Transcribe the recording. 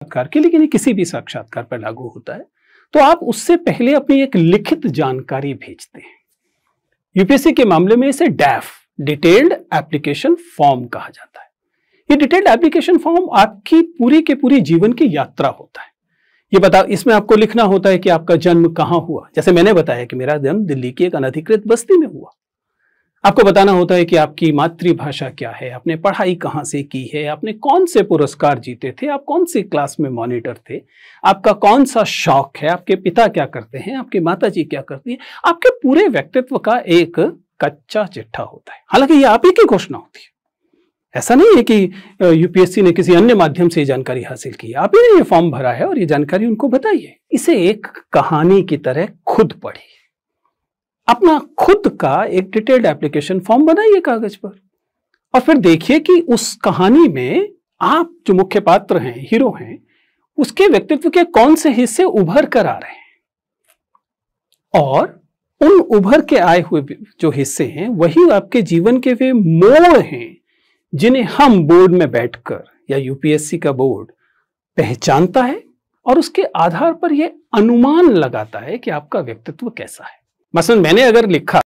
साक्षात्कार के लेकिन किसी भी साक्षात्कार पर लागू होता है तो आप उससे पहले अपनी एक लिखित जानकारी भेजते हैं यूपीएससी के मामले में इसे डैफ डिटेल्ड एप्लीकेशन फॉर्म कहा जाता है ये डिटेल्ड एप्लीकेशन फॉर्म आपकी पूरी के पूरी जीवन की यात्रा होता है ये बता इसमें आपको लिखना होता है कि आपका जन्म कहाँ हुआ जैसे मैंने बताया कि मेरा जन्म दिल्ली की एक अनधिकृत बस्ती में हुआ आपको बताना होता है कि आपकी मातृभाषा क्या है आपने पढ़ाई कहाँ से की है आपने कौन से पुरस्कार जीते थे आप कौन सी क्लास में मॉनिटर थे आपका कौन सा शौक है आपके पिता क्या करते हैं आपके माता जी क्या करती है आपके पूरे व्यक्तित्व का एक कच्चा चिट्ठा होता है हालांकि ये आप ही की घोषणा होती है ऐसा नहीं है कि यूपीएससी ने किसी अन्य माध्यम से ये जानकारी हासिल की आप ही ने ये फॉर्म भरा है और ये जानकारी उनको बताई है इसे एक कहानी की तरह खुद पढ़ी अपना खुद का एक डिटेल्ड एप्लीकेशन फॉर्म बनाइए कागज पर और फिर देखिए कि उस कहानी में आप जो मुख्य पात्र हैं हीरो हैं उसके व्यक्तित्व के कौन से हिस्से उभर कर आ रहे हैं और उन उभर के आए हुए जो हिस्से हैं वही आपके जीवन के वे मोड़ हैं जिन्हें हम बोर्ड में बैठकर या यूपीएससी का बोर्ड पहचानता है और उसके आधार पर यह अनुमान लगाता है कि आपका व्यक्तित्व कैसा है मसलन मैंने अगर लिखा